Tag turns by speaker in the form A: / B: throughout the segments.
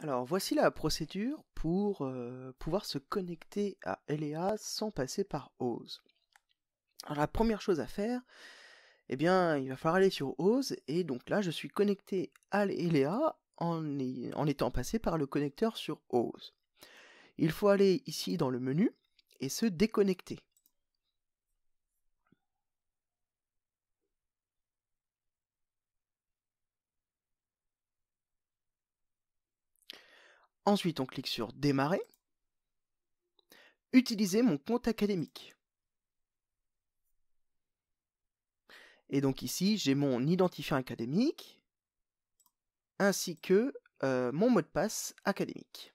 A: Alors voici la procédure pour euh, pouvoir se connecter à ELEA sans passer par Ose. Alors la première chose à faire, eh bien il va falloir aller sur Ose et donc là je suis connecté à LEA en, en étant passé par le connecteur sur Ose. Il faut aller ici dans le menu et se déconnecter. Ensuite, on clique sur Démarrer. Utiliser mon compte académique. Et donc ici, j'ai mon identifiant académique ainsi que euh, mon mot de passe académique.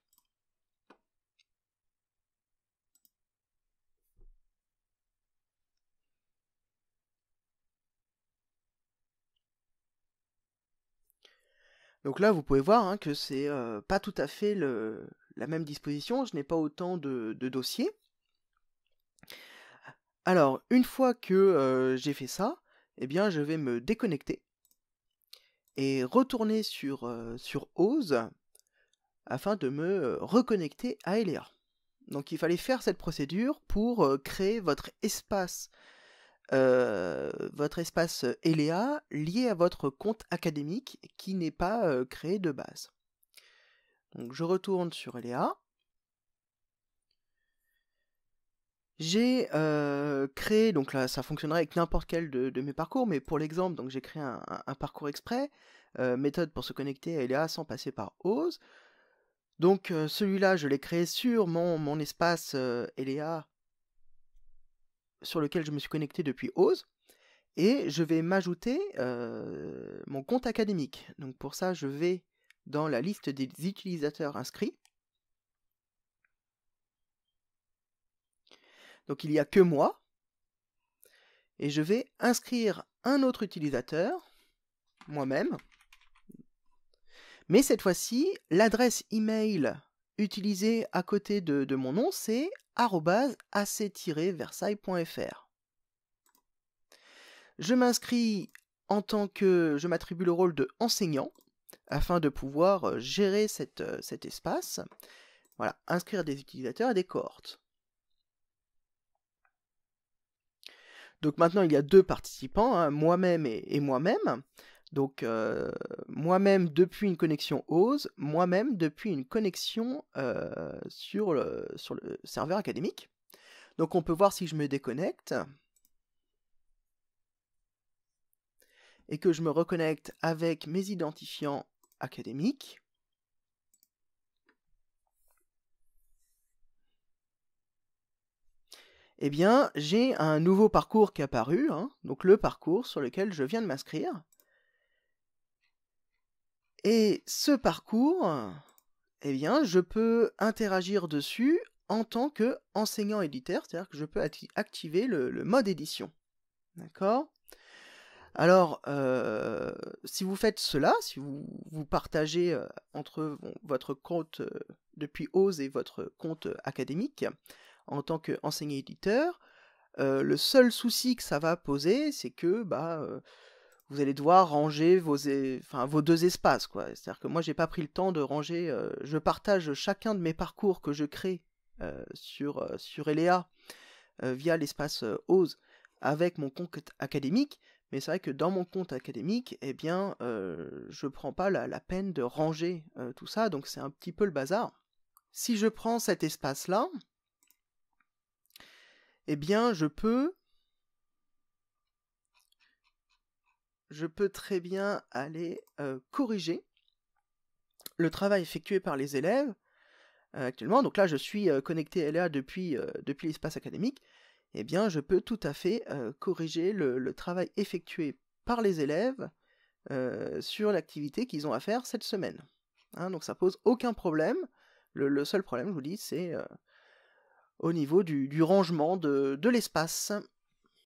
A: Donc là, vous pouvez voir hein, que c'est n'est euh, pas tout à fait la même disposition. Je n'ai pas autant de, dossiers. Alors, une fois que euh, j'ai fait ça, eh bien, je vais me déconnecter et retourner sur, euh, sur Ose afin de me reconnecter à Elia. Donc il fallait faire cette procédure pour créer votre espace euh, votre espace ELEA lié à votre compte académique qui n'est pas créé de base. Donc je retourne sur ELEA. J'ai créé, donc là ça fonctionnerait avec n'importe quel de, mes parcours, mais pour l'exemple, donc j'ai créé un, parcours exprès, méthode pour se connecter à ELEA sans passer par OSE. Donc celui-là, je l'ai créé sur mon, mon espace ELEA sur lequel je me suis connecté depuis Ose. Et je vais m'ajouter euh, mon compte académique. Donc pour ça, je vais dans la liste des utilisateurs inscrits. Donc il n'y a que moi. Et je vais inscrire un autre utilisateur, moi-même. Mais cette fois-ci, l'adresse email utilisé à côté de, mon nom, c'est ac-versailles.fr. Je m'inscris en tant que je m'attribue le rôle de enseignant afin de pouvoir euh, gérer euh, cet espace. Voilà, inscrire des utilisateurs et des cohortes. Donc maintenant, il y a deux participants, hein, moi-même et moi-même. Donc euh, moi-même depuis une connexion OSE, moi-même depuis une connexion euh, sur, le, sur le serveur académique. Donc on peut voir si je me déconnecte et que je me reconnecte avec mes identifiants académiques. Eh bien, j'ai un nouveau parcours qui est apparu, hein. donc le parcours sur lequel je viens de m'inscrire. Et ce parcours, eh bien, je peux interagir dessus en tant que enseignant éditeur, c'est-à-dire que je peux activer le, mode édition. D'accord Alors, euh, si vous faites cela, si vous, vous partagez euh, entre votre compte euh, depuis Ose et votre compte académique en tant qu'enseignant éditeur, le seul souci que ça va poser, c'est que bah, vous allez devoir ranger vos, vos deux espaces. C'est-à-dire que moi, j'ai pas pris le temps de ranger. Euh, je partage chacun de mes parcours que je crée euh, sur, euh, sur Elea via l'espace OSE avec mon compte académique. Mais c'est vrai que dans mon compte académique, eh bien, je prends pas la, la peine de ranger tout ça. Donc c'est un petit peu le bazar. Si je prends cet espace-là, eh bien, je peux je peux très bien aller euh, corriger le travail effectué par les élèves euh, actuellement. Donc là, je suis euh, connecté à LA depuis, depuis l'espace académique. Eh bien, je peux tout à fait corriger le, travail effectué par les élèves sur l'activité qu'ils ont à faire cette semaine. Hein. donc ça pose aucun problème. Le, seul problème, je vous dis, c'est au niveau du, rangement de, de l'espace.